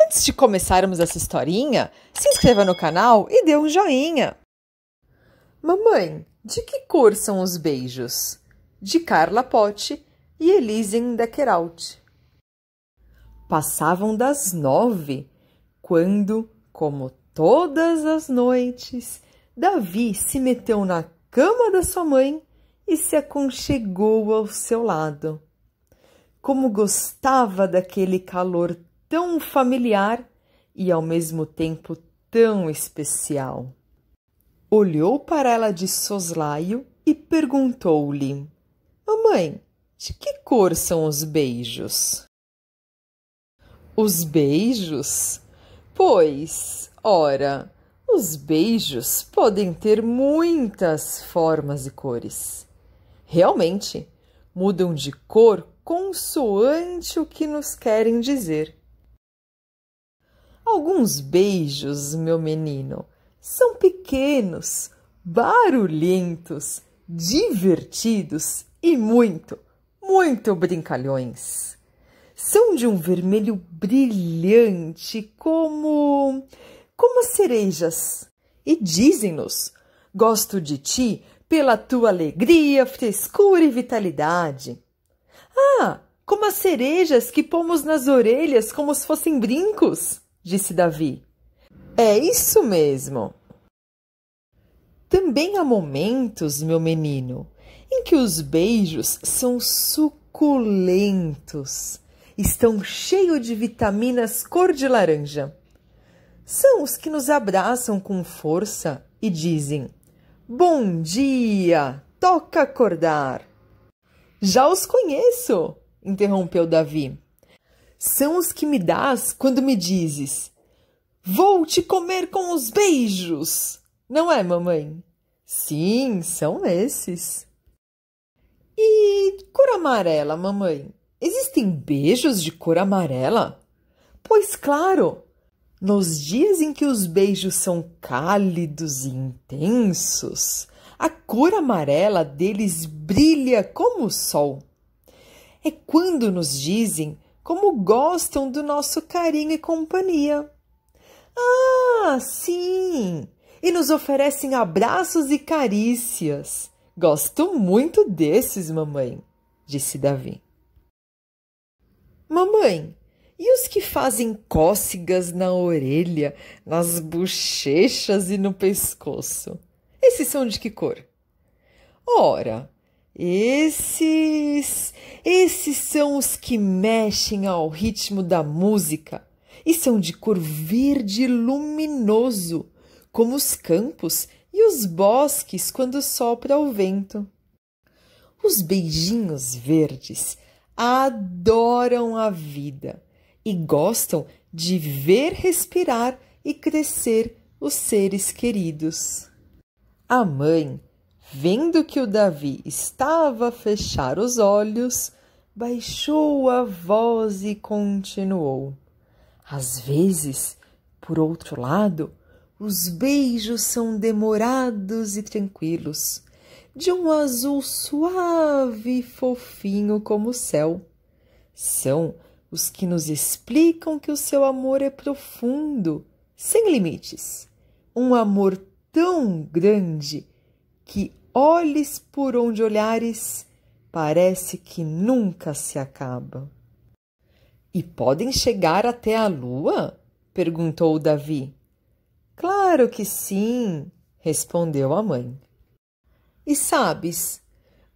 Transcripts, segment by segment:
Antes de começarmos essa historinha, se inscreva no canal e dê um joinha. Mamãe, de que cor são os beijos? De Carla Pote e Elisen Deckeraut. Passavam das nove, quando, como todas as noites, Davi se meteu na cama da sua mãe e se aconchegou ao seu lado como gostava daquele calor tão familiar e ao mesmo tempo tão especial. Olhou para ela de soslaio e perguntou-lhe: Mamãe, de que cor são os beijos? Os beijos? Pois, ora, os beijos podem ter muitas formas e cores. Realmente, mudam de cor consoante o que nos querem dizer. Alguns beijos, meu menino, são pequenos, barulhentos, divertidos e muito, muito brincalhões. São de um vermelho brilhante como como as cerejas e dizem-nos: Gosto de ti pela tua alegria, frescura e vitalidade. Ah, como as cerejas que pomos nas orelhas como se fossem brincos, disse Davi. É isso mesmo. Também há momentos, meu menino, em que os beijos são suculentos, estão cheios de vitaminas cor de laranja. São os que nos abraçam com força e dizem: Bom dia, toca acordar. Já os conheço, interrompeu Davi. São os que me dás quando me dizes: Vou te comer com os beijos. Não é, mamãe? Sim, são esses. E cor amarela, mamãe? Existem beijos de cor amarela? Pois claro! Nos dias em que os beijos são cálidos e intensos, a cor amarela deles brilha como o sol. É quando nos dizem como gostam do nosso carinho e companhia. Ah, sim! E nos oferecem abraços e carícias. Gosto muito desses, mamãe, disse Davi. Mamãe, e os que fazem cócegas na orelha, nas bochechas e no pescoço? Esses são de que cor? Ora, esses, esses são os que mexem ao ritmo da música e são de cor verde luminoso, como os campos e os bosques quando sopra o vento. Os beijinhos verdes adoram a vida e gostam de ver respirar e crescer os seres queridos. A mãe, vendo que o Davi estava a fechar os olhos, baixou a voz e continuou. Às vezes, por outro lado, os beijos são demorados e tranquilos, de um azul suave e fofinho como o céu. São os que nos explicam que o seu amor é profundo, sem limites, um amor tão grande que olhes por onde olhares, parece que nunca se acaba. E podem chegar até a lua? perguntou Davi. Claro que sim, respondeu a mãe. E sabes,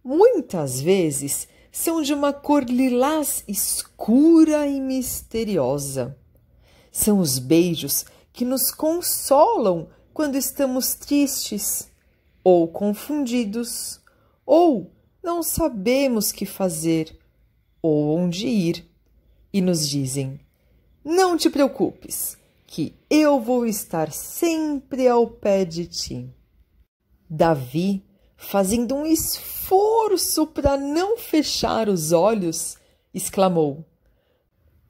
muitas vezes são de uma cor lilás escura e misteriosa. São os beijos que nos consolam quando estamos tristes ou confundidos ou não sabemos que fazer ou onde ir e nos dizem: Não te preocupes, que eu vou estar sempre ao pé de ti. Davi, fazendo um esforço para não fechar os olhos, exclamou: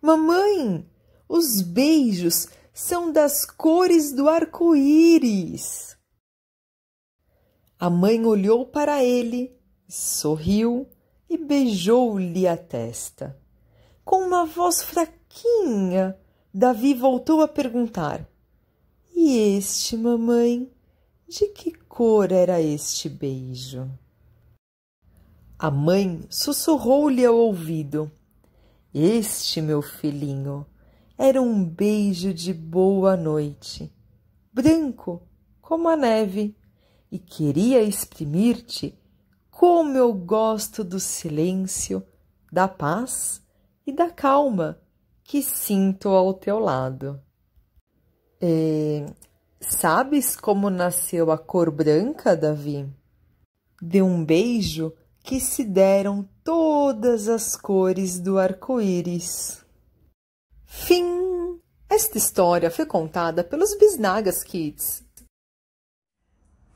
Mamãe, os beijos são das cores do arco-íris. A mãe olhou para ele, sorriu e beijou-lhe a testa. Com uma voz fraquinha, Davi voltou a perguntar: E este, mamãe? De que cor era este beijo? A mãe sussurrou-lhe ao ouvido: Este, meu filhinho, era um beijo de boa noite, branco como a neve, e queria exprimir-te como eu gosto do silêncio, da paz e da calma que sinto ao teu lado. E, é, sabes como nasceu a cor branca, Davi? De um beijo que se deram todas as cores do arco-íris. Fim! Esta história foi contada pelos Bisnagas Kids.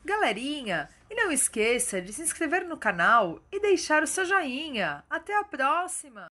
Galerinha, e não esqueça de se inscrever no canal e deixar o seu joinha. Até a próxima!